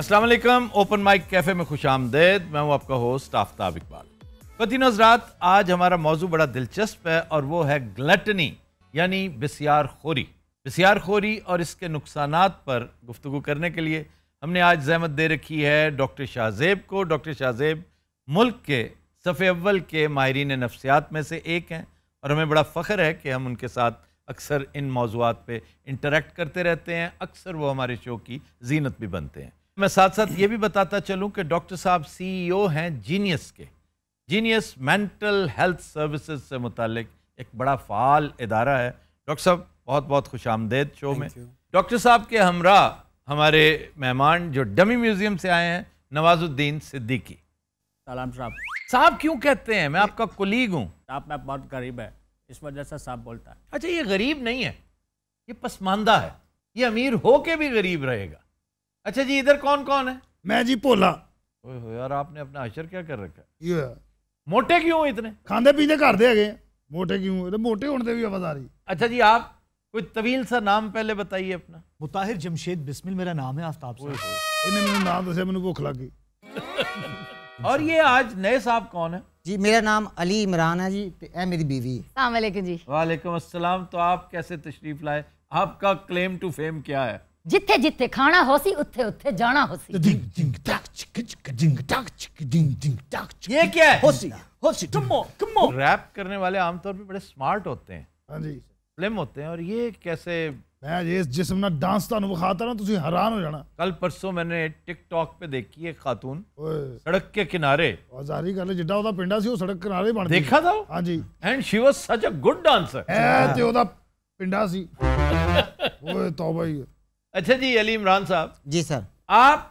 Aslam open mic cafe में खुश आमदेद मैं हूँ आपका होस्ट आफ्ताब इकबाल फतिन हजरात आज हमारा मौजू बड़ा दिलचस्प है और वो है ग्लटनी यानी बसियार खोरी बसियार खोरी और इसके नुकसान पर गुफ्तु करने के लिए हमने आज जहमत दे रखी है डॉक्टर शाहजेब को डॉक्टर शाहजेब मुल्क के सफ़े अव्वल के माहरीन नफ्सियात में से एक हैं और हमें बड़ा फ़ख्र है कि हम उनके साथ अक्सर इन मौजूद पर इंटरेक्ट करते रहते हैं अक्सर वो हमारे शो की जीनत भी बनते हैं मैं साथ साथ ये भी बताता चलूं कि डॉक्टर साहब सीईओ e हैं जीनियस के जीनियस मेंटल हेल्थ सर्विसेज से मुतक एक बड़ा फ़ाल इदारा है डॉक्टर साहब बहुत बहुत खुश आमदेद शो में डॉक्टर साहब के हमरा हमारे मेहमान जो डमी म्यूज़ियम से आए हैं नवाजुद्दीन सिद्दीकी सलाम साहब साहब क्यों कहते हैं मैं आपका कुलीग हूँ आप मैं बहुत गरीब है इस वजह से साहब बोलता है अच्छा ये गरीब नहीं है ये पसमानदा है ये अमीर हो के भी गरीब रहेगा अच्छा जी इधर कौन कौन है मैं जी भोला यार आपने अपना अशर क्या कर रखा है yeah. मोटे क्यों इतने खाते पीते घर दे गए मोटे क्यों तो मोटे होने दे भी आवाज आ रही अच्छा जी आप कोई तवील सा नाम पहले बताइए अपना मुताहिर जमशेद बिस्मिल मेरा नाम है आफ्ताब इन्हें मैंने नाम दसा मैंने भुख लग गई और ये आज नए साहब कौन है जी मेरा नाम अली इमरान है जी ए मेरी बीवी है जी वालेकुम अस्सलाम तो आप कैसे तशरीफ लाए आपका क्लेम टू फेम क्या है जिथे जिथे खाना हो सी उथे उथे जाना हो सी डिंग डिंग टक चिक चिक डिंग टक चिक डिंग डिंग टक चिक ये क्या है हो सी हो सी come on come on rap करने वाले आमतौर पे बड़े स्मार्ट होते हैं हां जी फ्लिम होते हैं और ये कैसे मैं जिस जिस्म ना डांस तानो खाता ना तो तुसी हैरान हो जाना कल परसों मैंने टिकटॉक पे देखी एक खातून सड़क के किनारे हजारी गल जिड्डा ओदा पिंडा सी वो सड़क किनारे बन देखा था हां जी and she was such a good dancer ए ते ओदा पिंडा सी ओए तौबा तो ही अच्छा जी अली इमरान साहब जी सर आप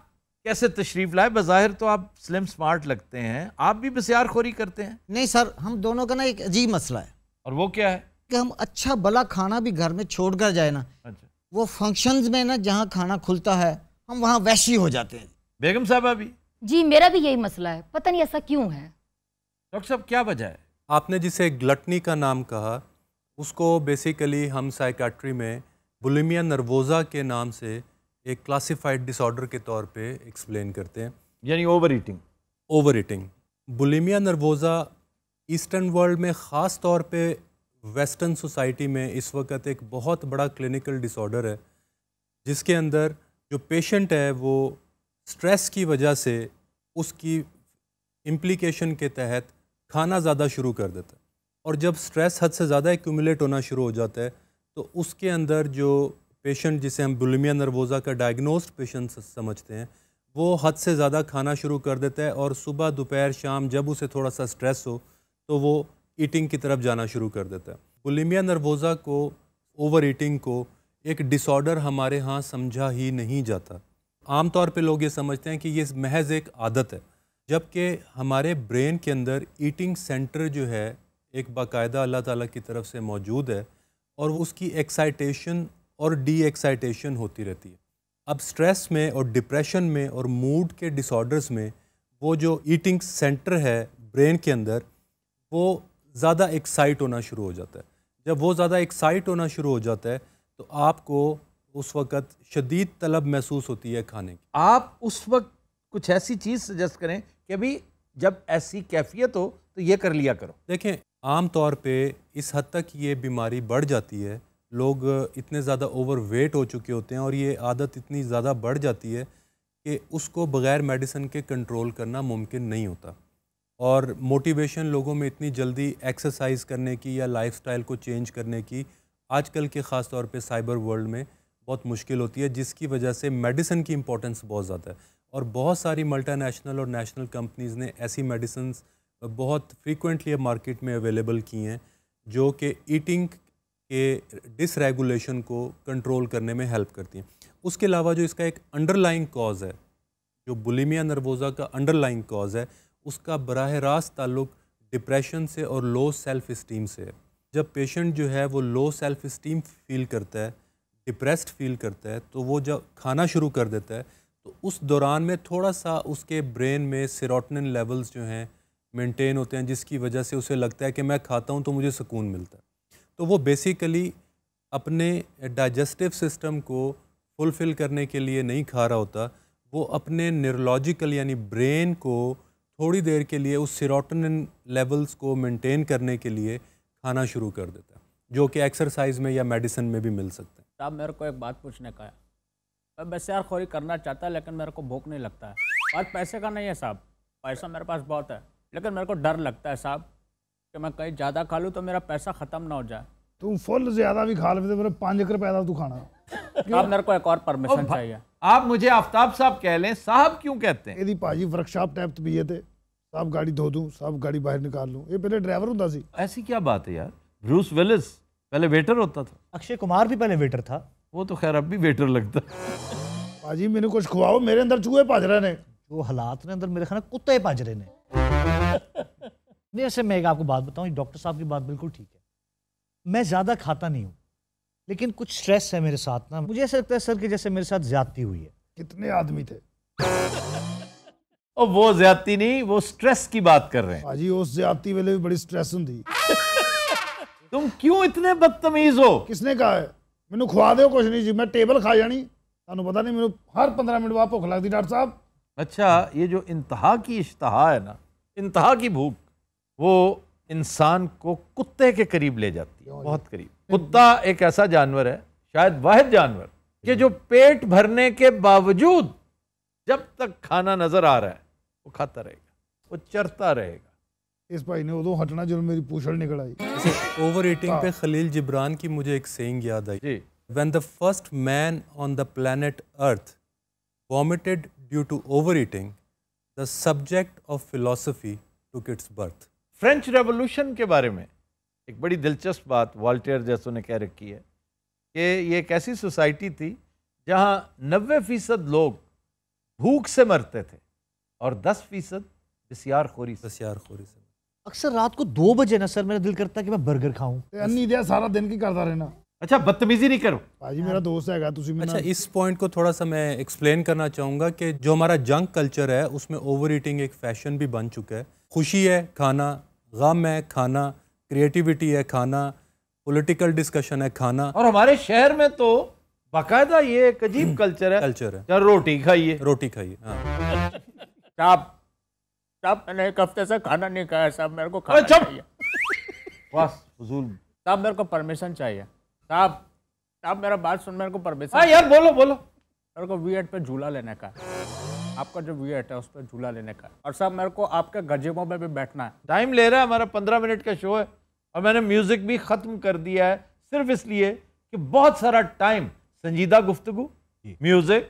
कैसे तशरीफ लाए बाहिर तो आप स्लिम स्मार्ट लगते हैं आप भी बसियार खोरी करते हैं नहीं सर हम दोनों का ना एक अजीब मसला है और वो क्या है कि हम अच्छा भला खाना भी घर में छोड़ कर जाए ना अच्छा वो फंक्शंस में ना जहाँ खाना खुलता है हम वहाँ वैशी हो जाते हैं बेगम साहब अभी जी मेरा भी यही मसला है पता नहीं ऐसा क्यों है डॉक्टर साहब क्या वजह है आपने जिसे ग्लटनी का नाम कहा उसको बेसिकली हम साइकाट्री में बुलिमिया नर्वोज़ा के नाम से एक क्लासिफाइड डिसऑर्डर के तौर पे एक्सप्लेन करते हैं यानी over eating over eating bulimia nervosa eastern world में ख़ास तौर पे वेस्टर्न सोसाइटी में इस वक्त एक बहुत बड़ा क्लिनिकल डिसऑर्डर है जिसके अंदर जो पेशेंट है वो स्ट्रेस की वजह से उसकी इम्प्लीकेशन के तहत खाना ज़्यादा शुरू कर देता है और जब स्ट्रेस हद से ज़्यादा एक्यूमुलेट होना शुरू हो जाता है तो उसके अंदर जो पेशेंट जिसे हम बुलमिया नरवोज़ा का डायग्नोस्ड पेशेंट समझते हैं वो हद से ज़्यादा खाना शुरू कर देता है और सुबह दोपहर शाम जब उसे थोड़ा सा स्ट्रेस हो तो वो ईटिंग की तरफ जाना शुरू कर देता है बुलमिया नरवोज़ा को ओवर ईटिंग को एक डिसऑर्डर हमारे यहाँ समझा ही नहीं जाता आमतौर पर लोग ये समझते हैं कि ये महज एक आदत है जबकि हमारे ब्रेन के अंदर ईटिंग सेंटर जो है एक बाकायदा अल्लाह ताला की तरफ से मौजूद है और उसकी एक्साइटेशन और डी एक्साइटेशन होती रहती है अब स्ट्रेस में और डिप्रेशन में और मूड के डिसऑर्डर्स में वो जो ईटिंग सेंटर है ब्रेन के अंदर वो ज़्यादा एक्साइट होना शुरू हो जाता है जब वो ज़्यादा एक्साइट होना शुरू हो जाता है तो आपको उस वक्त शदीद तलब महसूस होती है खाने की आप उस वक्त कुछ ऐसी चीज़ सजेस्ट करें कि अभी जब ऐसी कैफियत हो तो ये कर लिया करो देखें आम तौर पे इस हद तक ये बीमारी बढ़ जाती है लोग इतने ज़्यादा ओवर वेट हो चुके होते हैं और ये आदत इतनी ज़्यादा बढ़ जाती है कि उसको बग़ैर मेडिसिन के कंट्रोल करना मुमकिन नहीं होता और मोटिवेशन लोगों में इतनी जल्दी एक्सरसाइज करने की या लाइफस्टाइल को चेंज करने की आजकल के ख़ास तौर पे साइबर वर्ल्ड में बहुत मुश्किल होती है जिसकी वजह से मेडिसिन की इम्पोर्टेंस बहुत ज़्यादा है और बहुत सारी मल्टीनेशनल और नेशनल कंपनीज़ ने ऐसी मेडिसन्स बहुत फ्रीक्वेंटली अब मार्केट में अवेलेबल की हैं जो कि ईटिंग के डिसरेगुलेशन को कंट्रोल करने में हेल्प करती हैं उसके अलावा जो इसका एक अंडरलाइंग कॉज है जो बुलिमिया नर्वोज़ा का अंडरलाइंग कॉज है उसका बरह रास्त ताल्लुक डिप्रेशन से और लो सेल्फ़ इस्टीम से है जब पेशेंट जो है वो लो सेल्फ़ इस्टीम फील करता है डिप्रेस्ड फील करता है तो वो जब खाना शुरू कर देता है तो उस दौरान में थोड़ा सा उसके ब्रेन में सिरोटन लेवल्स जो हैं मेंटेन होते हैं जिसकी वजह से उसे लगता है कि मैं खाता हूँ तो मुझे सुकून मिलता है तो वो बेसिकली अपने डाइजेस्टिव सिस्टम को फुलफ़िल करने के लिए नहीं खा रहा होता वो अपने न्यूरोलॉजिकल यानी ब्रेन को थोड़ी देर के लिए उस सिरोटन लेवल्स को मेंटेन करने के लिए खाना शुरू कर देता है जो कि एक्सरसाइज में या मेडिसिन में भी मिल सकते हैं साहब मेरे को एक बात पूछने का है मैं बस्यार खोरी करना चाहता है लेकिन मेरे को भूख नहीं लगता है बात पैसे का नहीं है साहब पैसा मेरे पास बहुत है लेकिन मेरे को डर लगता है साहब कि मैं कहीं ज़्यादा खा लूँ तो मेरा पैसा ख़त्म ना हो जाए तू फुल ज़्यादा भी खा लेते मेरे पाँच एकड़ पैदा तू खाना आप मेरे को एक और परमिशन चाहिए आप मुझे आफ्ताब साहब कह लें साहब क्यों कहते हैं यदि भाजी वर्कशॉप टाइप तो पीए थे साहब गाड़ी धो दूँ साहब गाड़ी बाहर निकाल लूँ ये पहले ड्राइवर होता सी ऐसी क्या बात है यार ब्रूस विलिस पहले वेटर होता था अक्षय कुमार भी पहले वेटर था वो तो खैर अब भी वेटर लगता भाजी मैंने कुछ खुआओ मेरे अंदर चूहे पाजरे ने जो हालात ने अंदर मेरे खाना कुत्ते पाजरे ने जैसे मैं एक आपको बात बताऊँ डॉक्टर साहब की बात बिल्कुल ठीक है मैं ज़्यादा खाता नहीं हूँ लेकिन कुछ स्ट्रेस है मेरे साथ ना मुझे ऐसा लगता है सर कि जैसे मेरे साथ ज्यादती हुई है कितने आदमी थे और वो ज्यादती नहीं वो स्ट्रेस की बात कर रहे हैं भाजी उस ज्यादती वाले भी बड़ी स्ट्रेस हुंदी तुम क्यों इतने बदतमीज हो किसने कहा है ਮੈਨੂੰ ਖਵਾ ਦਿਓ ਕੁਝ ਨਹੀਂ ਜੀ ਮੈਂ ਟੇਬਲ ਖਾ ਜਾਣੀ ਤੁਹਾਨੂੰ पता नहीं ਮੈਨੂੰ हर पंद्रह मिनट बाद भुख लगती डॉक्टर साहब अच्छा ये जो इंतहा की इश्तहा है ना इंतहा की भूख वो इंसान को कुत्ते के करीब ले जाती है बहुत करीब कुत्ता एक ऐसा जानवर है शायद वाहिद जानवर कि जो पेट भरने के बावजूद जब तक खाना नजर आ रहा है वो खाता रहेगा वो चरता रहेगा इस भाई ने उदो तो हटना जो मेरी पूछल निकल आई ओवर ईटिंग हाँ। पे खलील जिब्रान की मुझे एक सेइंग याद आई when the first man on the planet earth vomited due to over eating the subject of philosophy took its birth French revolution के बारे में एक बड़ी दिलचस्प बात वॉल्टियर जैसों ने कह रखी है कि ये एक ऐसी सोसाइटी थी जहाँ नबे फ़ीसद लोग भूख से मरते थे और दस फ़ीसद बसियार खोरी बसियार खोरी से अक्सर रात को दो बजे ना सर मेरा दिल करता है कि मैं बर्गर खाऊं अन्नी दिया सारा दिन की करता रहना अच्छा बदतमीजी नहीं करो भाजी मेरा दोस्त है तुझे अच्छा इस पॉइंट को थोड़ा सा मैं एक्सप्लेन करना चाहूँगा कि जो हमारा जंक कल्चर है उसमें ओवर ईटिंग एक फैशन भी बन चुका है खुशी है खाना गम है खाना क्रिएटिविटी है खाना पॉलिटिकल डिस्कशन है खाना और हमारे शहर में तो बाकायदा ये एक अजीब कल्चर है कल्चर है यार रोटी खाइए रोटी खाइए हाँ एक हफ्ते से खाना नहीं खाया साहब मेरे को खाना चाहिए बस फजूल साहब मेरे को परमिशन चाहिए साहब साहब मेरा बात सुन मेरे को परमिशन हाँ यार बोलो बोलो मेरे को वी पे झूला लेने का आपका जो वेट है उस पर झूला लेने का और साहब मेरे को आपके गजेबों में भी बैठना है टाइम ले रहा है हमारा पंद्रह मिनट का शो है और मैंने म्यूजिक भी खत्म कर दिया है सिर्फ इसलिए कि बहुत सारा टाइम संजीदा गुफ्तगु म्यूजिक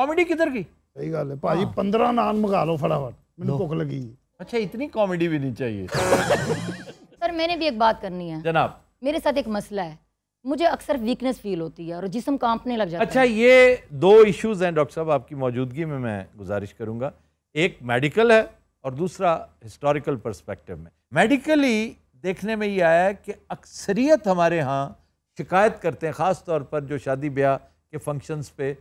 कॉमेडी किधर की सही गल है भाजी हाँ। पंद्रह नान मंगा लो फटाफट मैंने भूख लगी अच्छा इतनी कॉमेडी भी नहीं चाहिए सर मैंने भी एक बात करनी है जनाब मेरे साथ एक मसला है मुझे अक्सर वीकनेस फील होती है और जिसम कांपने लग जाता अच्छा, है अच्छा ये दो इश्यूज हैं डॉक्टर साहब आपकी मौजूदगी में मैं गुजारिश करूँगा एक मेडिकल है और दूसरा हिस्टोरिकल परस्पेक्टिव में मेडिकली देखने में ये आया है कि अक्सरियत हमारे यहाँ शिकायत करते हैं ख़ास तौर पर जो शादी ब्याह के फंक्शंस पे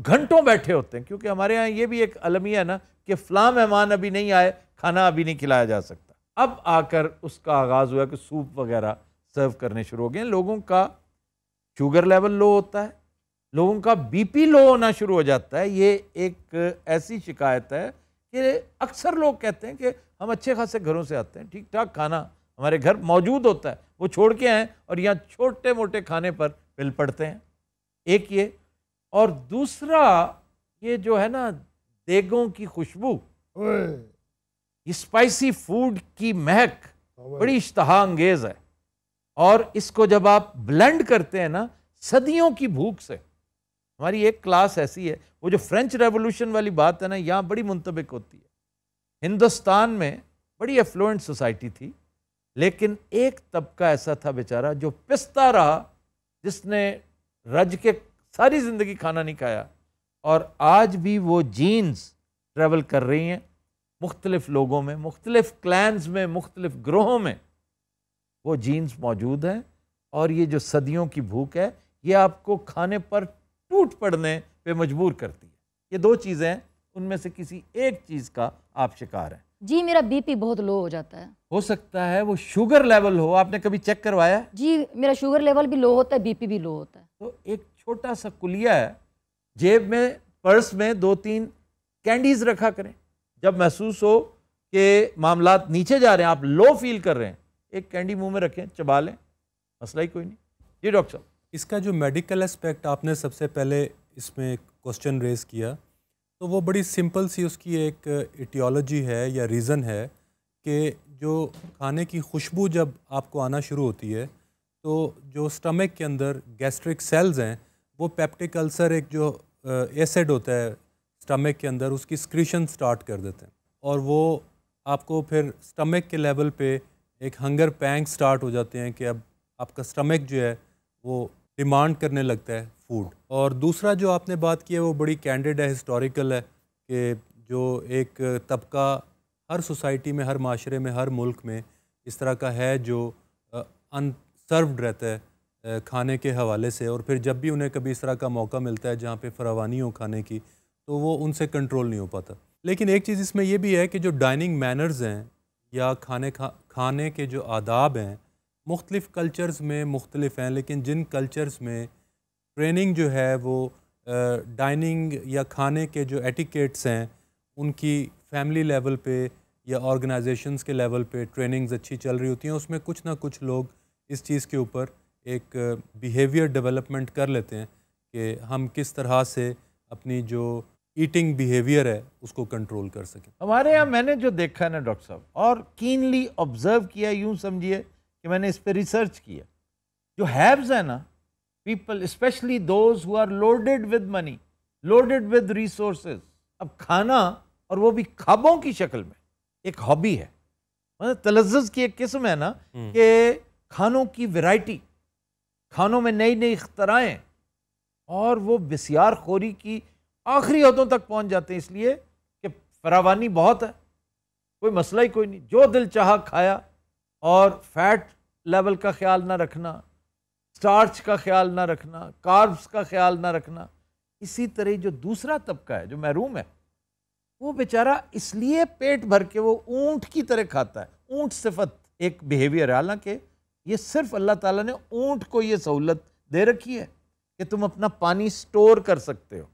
घंटों बैठे होते हैं क्योंकि हमारे यहाँ ये भी एक अलमी है ना कि फ़लाँ मेहमान अभी नहीं आए खाना अभी नहीं खिलाया जा सकता अब आकर उसका आगाज़ हुआ कि सूप वगैरह सर्व करने शुरू हो गए लोगों का शुगर लेवल लो होता है लोगों का बीपी लो होना शुरू हो जाता है ये एक ऐसी शिकायत है कि अक्सर लोग कहते हैं कि हम अच्छे खासे घरों से आते हैं ठीक ठाक खाना हमारे घर मौजूद होता है वो छोड़ के आएँ और यहाँ छोटे मोटे खाने पर बिल पड़ते हैं एक ये और दूसरा ये जो है ना देगों की खुशबू स्पाइसी फूड की महक बड़ी इश्तहा अंगेज है और इसको जब आप ब्लेंड करते हैं ना सदियों की भूख से हमारी एक क्लास ऐसी है वो जो फ्रेंच रेवोल्यूशन वाली बात है ना यहाँ बड़ी मुंतबिक होती है हिंदुस्तान में बड़ी एफ्लुएंट सोसाइटी थी लेकिन एक तबका ऐसा था बेचारा जो पिसता रहा जिसने रज के सारी ज़िंदगी खाना नहीं खाया और आज भी वो जीन्स ट्रेवल कर रही हैं मुख्तलिफ़ लोगों में मुख्तलिफ़ क्लैंस में मुख्तलिफ़ ग्रोहों में वो जीन्स मौजूद हैं और ये जो सदियों की भूख है ये आपको खाने पर टूट पड़ने पे मजबूर करती है ये दो चीज़ें हैं उनमें से किसी एक चीज़ का आप शिकार हैं जी मेरा बीपी बहुत लो हो जाता है हो सकता है वो शुगर लेवल हो आपने कभी चेक करवाया जी मेरा शुगर लेवल भी लो होता है बीपी भी लो होता है तो एक छोटा सा कुलिया है जेब में पर्स में दो तीन कैंडीज रखा करें जब महसूस हो कि मामला नीचे जा रहे हैं आप लो फील कर रहे हैं एक कैंडी मुंह में रखें चबा लें मसला ही कोई नहीं जी डॉक्टर साहब इसका जो मेडिकल एस्पेक्ट आपने सबसे पहले इसमें क्वेश्चन रेज किया तो वो बड़ी सिंपल सी उसकी एक इटियोलॉजी है या रीज़न है कि जो खाने की खुशबू जब आपको आना शुरू होती है तो जो स्टमक के अंदर गैस्ट्रिक सेल्स हैं वो पैप्टिक अल्सर एक जो एसिड होता है स्टमक के अंदर उसकी स्क्रीशन स्टार्ट कर देते हैं और वो आपको फिर स्टमक के लेवल पे एक हंगर पैंग स्टार्ट हो जाते हैं कि अब आपका स्टमक जो है वो डिमांड करने लगता है फूड और दूसरा जो आपने बात की है वो बड़ी कैंडिड है हिस्टोरिकल है कि जो एक तबका हर सोसाइटी में हर माशरे में हर मुल्क में इस तरह का है जो अनसर्व्ड रहता है खाने के हवाले से और फिर जब भी उन्हें कभी इस तरह का मौका मिलता है जहाँ पे फरावानी हो खाने की तो वो उनसे कंट्रोल नहीं हो पाता लेकिन एक चीज़ इसमें यह भी है कि जो डाइनिंग मैनर्स हैं या खाने खा खाने के जो आदाब हैं मुख्तलिफ़ कल्चर्स में मुख्तलिफ हैं लेकिन जिन कल्चर्स में ट्रेनिंग जो है वो डाइनिंग या खाने के जो एटिकेट्स हैं उनकी फैमिली लेवल पे या ऑर्गेनाइजेशंस के लेवल पे ट्रेनिंग्स अच्छी चल रही होती हैं उसमें कुछ ना कुछ लोग इस चीज़ के ऊपर एक बिहेवियर डेवलपमेंट कर लेते हैं कि हम किस तरह से अपनी जो ईटिंग बिहेवियर है उसको कंट्रोल कर सके हमारे यहाँ मैंने जो देखा ना डॉक्टर साहब और कीनली ऑब्जर्व किया यूँ समझिए कि मैंने इस पर रिसर्च किया जो हैब्स है ना people specially those who are loaded with money loaded with resources अब खाना और वो भी खाबों की शक्ल में एक हॉबी है मतलब तलज़ की एक किस्म है ना हम्म। कि खानों की वैरायटी खानों में नई नई अख्तराएँ और वो बसियार खोरी की आखिरी अहदों तक पहुंच जाते हैं इसलिए कि फरावानी बहुत है कोई मसला ही कोई नहीं जो दिल चाह खाया और फैट लेवल का ख्याल ना रखना स्टार्च का ख्याल ना रखना कार्ब्स का ख्याल ना रखना इसी तरह जो दूसरा तबका है जो महरूम है वो बेचारा इसलिए पेट भर के वो ऊँट की तरह खाता है ऊँट सिफत एक बिहेवियर है हालांकि ये सिर्फ अल्लाह ताला ने ऊंट को ये सहूलत दे रखी है कि तुम अपना पानी स्टोर कर सकते हो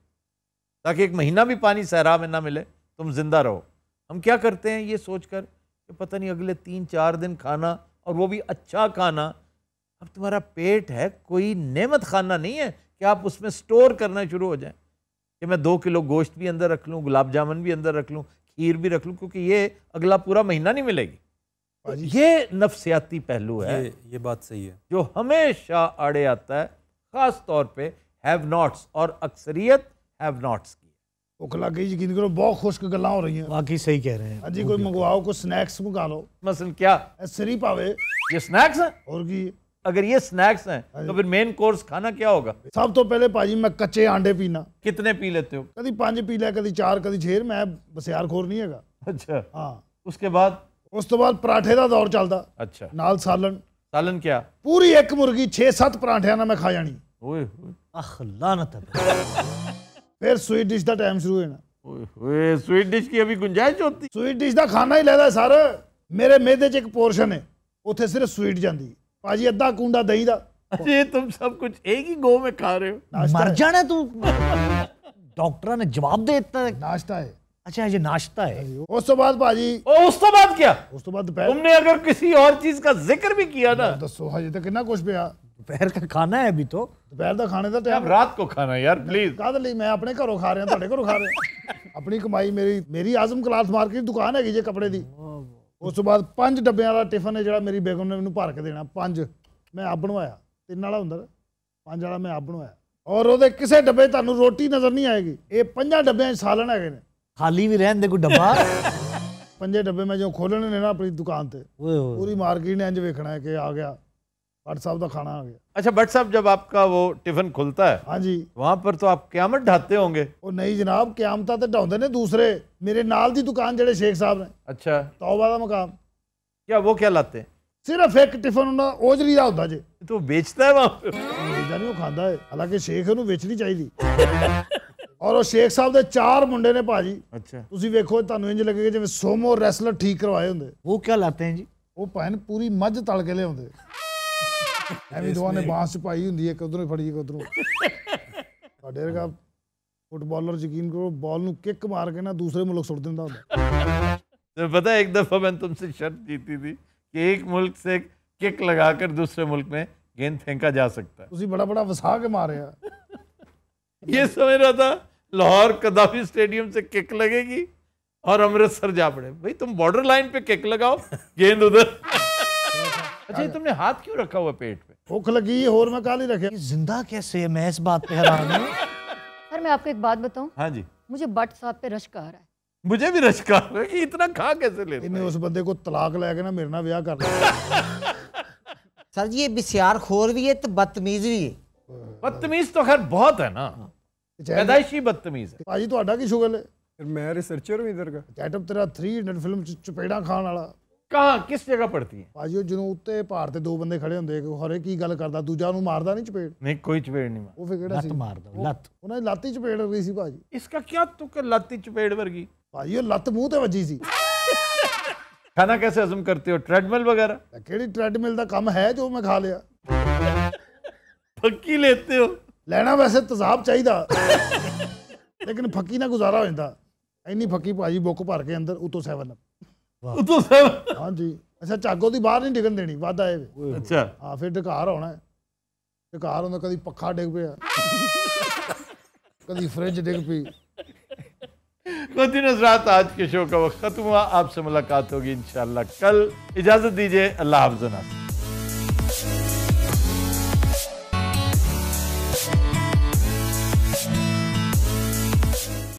ताकि एक महीना भी पानी सहरा में ना मिले तुम जिंदा रहो हम क्या करते हैं ये सोच कर कि पता नहीं अगले तीन चार दिन खाना और वो भी अच्छा खाना अब तुम्हारा पेट है कोई नेमत खाना नहीं है कि आप उसमें स्टोर करना शुरू हो जाए कि मैं दो किलो गोश्त भी अंदर रख लूँ गुलाब जामुन भी अंदर रख लूँ खीर भी रख लूँ क्योंकि ये अगला पूरा महीना नहीं मिलेगी तो ये नफसियाती पहलू है ये, ये बात सही है जो हमेशा आड़े आता है ख़ास तौर पे हैव नॉट्स और अक्सरियत हैव नॉट्स की ओखला की यकीन करो बहुत खुश्क गल्ला हो रही हैं वाकई सही कह रहे हैं अजी हाँ कोई मंगवाओ कुछ स्नैक्स मंगा लो मसल क्या सरी पावे ये स्नैक्स हैं और की अगर ये स्नैक्स हैं हाँ तो फिर मेन कोर्स खाना क्या होगा सब तो पहले भाजी मैं कच्चे आंडे पीना कितने पी लेते हो कभी पांच पी लिया कभी चार कभी छे मैं बस खोर नहीं है अच्छा हाँ उसके बाद उस तो बाद पराठे का दौर चलता अच्छा नाल सालन सालन क्या पूरी एक मुर्गी 6-7 पराठियां ना मैं खा जानी ओए ओए है फिर स्वीट डिश का टाइम शुरू होना स्वीट डिश की अभी गुंजाइश होती स्वीट डिश का खाना ही लगता है सर मेरे मेदे च एक पोर्शन है उत्थे सिर्फ स्वीट जाती भाजी अद्धा कूडा दही का अरे तुम सब कुछ एक ही गो में खा रहे हो मर जाना तू डॉक्टर ने जवाब दे इतना नाश्ता है अच्छा ये नाश्ता है उस तो बाद भाजी उस तो बाद क्या उस तो बाद तुमने अगर किसी और चीज का जिक्र भी किया ना दसो तो हजे तो कितना कुछ पे ਦੁਪਹਿਰ ਦਾ ਖਾਣਾ ਹੈ ਅਭੀ ਤੋ ਦੁਪਹਿਰ ਦਾ ਖਾਣੇ ਦਾ ਟਾਈਮ ਰਾਤ ਕੋ ਖਾਣਾ ਯਾਰ ਪਲੀਜ਼ ਕਾਦ ਲਈ ਮੈਂ ਆਪਣੇ ਘਰੋਂ ਖਾ ਰਿਹਾ ਤੁਹਾਡੇ ਘਰੋਂ ਖਾ ਰਿਹਾ ਆਪਣੀ ਕਮਾਈ ਮੇਰੀ ਮੇਰੀ ਆਜ਼ਮ ਕਲਾਸ ਮਾਰਕੀਟ ਦੁਕਾਨ ਹੈਗੀ ਜੇ ਕੱਪੜੇ ਦੀ ਉਸ ਤੋਂ ਬਾਅਦ ਪੰਜ ਡੱਬਿਆਂ ਵਾਲਾ ਟਿਫਨ ਹੈ ਜਿਹੜਾ ਮੇਰੀ ਬੇਗਮ ਨੇ ਮੈਨੂੰ ਭਰ ਕੇ ਦੇਣਾ ਪੰਜ ਮੈਂ ਆਪ ਬਣਵਾਇਆ ਤਿੰਨ ਵਾਲਾ ਹੁੰਦਾ ਪੰਜ ਵਾਲਾ ਮੈਂ ਆਪ ਬਣਵਾਇਆ ਔਰ ਉਹਦੇ ਕਿਸੇ ਡੱਬੇ ਤੁਹਾਨੂੰ ਰੋਟੀ ਨਜ਼ਰ ਨਹੀਂ ਆਏਗੀ ਇਹ ਪੰਜਾਂ ਡੱਬਿਆਂ 'ਚ ਸਾਲਣ ਹੈਗੇ ਨੇ ਖਾਲੀ ਵੀ ਰਹਿਣ ਦੇ ਕੋਈ ਡੱਬਾ ਪੰਜੇ ਡੱਬੇ ਮੈਂ ਜੋ ਖੋਲਣੇ ਨੇ ਨਾ ਆਪਣੀ ਦੁਕਾਨ ਤੇ ਪੂਰੀ ਮਾਰਕੀਟ ਨੇ ਇੰਜ ਵੇਖਣਾ ਹੈ ਕਿ ਆ ਗਿਆ भट्ट साहब का खाना आ गया अच्छा भट्ट साहब जब आपका वो टिफिन खुलता है हाँ जी वहां पर तो आप क्यामत ढाते होंगे वो नहीं जनाब क्यामता तो ढाते ने दूसरे मेरे नाल की दुकान जेडे शेख साहब ने अच्छा तौबा का मकाम क्या वो क्या लाते हैं सिर्फ एक टिफिन उन्होंने ओजली का होता जे तो बेचता है वहाँ बेचता वो खाता है हालांकि शेख बेचनी चाहिए ਚਾਹੀਦੀ ਔਰ ਉਹ ਸ਼ੇਖ ਸਾਹਿਬ ਦੇ ਚਾਰ ਮੁੰਡੇ ਨੇ ਭਾਜੀ ਅੱਛਾ तुम ਵੇਖੋ ਤੁਹਾਨੂੰ ਇੰਜ ਲੱਗੇਗਾ ਜਿਵੇਂ ਸੋਮੋ ਰੈਸਲਰ ਠੀਕ ਕਰਵਾਏ ਹੁੰਦੇ ਉਹ ਕੀ ਲਾਤੇ ਹੈ ਜੀ ਉਹ ਭੈਣ ਪੂਰੀ ਮੱਝ ਤਲ ਕੇ ਲਿਆਉਂਦੇ ਐਵੇਂ ਪਾਈ ਹੁੰਦੀ ਹੈ ਕਦੋਂ ਫੜੀ ਕਦੋਂ ਵਰਗਾ ਫੁੱਟਬਾਲਰ ਯਕੀਨ ਕਰੋ ਬਾਲ ਨੂੰ ਕਿੱਕ ਮਾਰ ਕੇ ਨਾ ਦੂਸਰੇ ਮੁਲਕ ਸੁੱਟ ਦਿੰਦਾ ਹੁੰਦਾ दूसरे मुल्क में गेंद फेंका जा सकता है बड़ा बड़ा वसा के मारे ये समझ रहा था लाहौर कदाफी स्टेडियम से किक लगेगी और अमृतसर जा पड़े भाई तुम बॉर्डर लाइन पे किक लगाओ गेंद उधर अच्छा तुमने हाथ क्यों रखा हुआ पेट पे भूख लगी है और मैं काली रखे जिंदा कैसे है मैं इस बात पे हैरान हूँ सर मैं आपको एक बात बताऊँ हाँ जी मुझे बट साहब पे रश आ रहा है मुझे भी रश आ रहा है कि इतना खा कैसे ले रहा उस बंदे को तलाक लेके ना मेरे ना ब्याह कर सर जी ये बिस्यार खोर भी है तो बदतमीज भी है बदतमीज तो खैर बहुत है ना पैदाइशी बदतमीज है भाजी तो की शुगल है मैं रिसर्चर हूँ इधर का आइटम तेरा 300 फिल्म चपेड़ा खान वाला ਕਹਾਂ ਕਿਸ ਜਗ੍ਹਾ ਪੜਤੀ ਹੈ ਭਾਜੀ ਉਹ ਜਨੂਬ ਉੱਤੇ ਭਾਰ ਤੇ ਦੋ ਬੰਦੇ ਖੜੇ ਹੁੰਦੇ ਕਿ ਹਰੇ ਕੀ ਗੱਲ ਕਰਦਾ ਦੂਜਾ ਨੂੰ ਮਾਰਦਾ ਨਹੀਂ ਚਪੇੜ ਨਹੀਂ ਕੋਈ ਚਪੇੜ ਨਹੀਂ ਮਾਰਦਾ ਉਹ ਫੇ ਕਿਹੜਾ ਸੀ ਲੱਤ ਮਾਰਦਾ ਲੱਤ ਉਹਨਾਂ ਦੀ ਲੱਤ ਚਪੇੜ ਰਹੀ ਸੀ ਭਾਜੀ ਇਸ ਦਾ ਕੀ ਤੂੰ ਕਿ ਚਪੇੜ ਵਰਗੀ ਭਾਜੀ ਉਹ ਲੱਤ ਮੂੰਹ ਤੇ ਵੱਜੀ ਸੀ ਖਾਣਾ ਕਿਵੇਂ ਹਜ਼ਮ ਕਰਤੇ ਹੋ ਟ੍ਰੈਡਮਿਲ ਵਗੈਰਾ ਕਿਹੜੀ ਟ੍ਰੈਡਮਿਲ ਦਾ ਕੰਮ ਹੈ ਜੋ ਮੈਂ ਖਾ ਲਿਆ ਫੱਕੀ ਲੈਤੇ ਹੋ ਲੈਣਾ ਵੈਸੇ ਤਜ਼ਾਬ ਚਾਹੀਦਾ ਲੇਕਿਨ ਫੱਕੀ ਨਾਲ ਗੁਜ਼ਾਰਾ ਹੋ ਜਾਂਦਾ ਇੰਨੀ ਫੱਕੀ ਭਾਜੀ ਬੁੱਕ ਭਰ ਕੇ ਅੰਦਰ ਉਤੋਂ 7 ਅਪ ਉਤੋਂ ਸਾਹਿਬ ਹਾਂਜੀ ਅੱਛਾ ਝਾਗੋ ਦੀ ਬਾਹਰ कभी फ्रिज डिग पी नजरात आज के शो का वक्त खत्म हुआ आपसे मुलाकात होगी इंशाल्लाह कल इजाजत दीजिए अल्लाह हाफना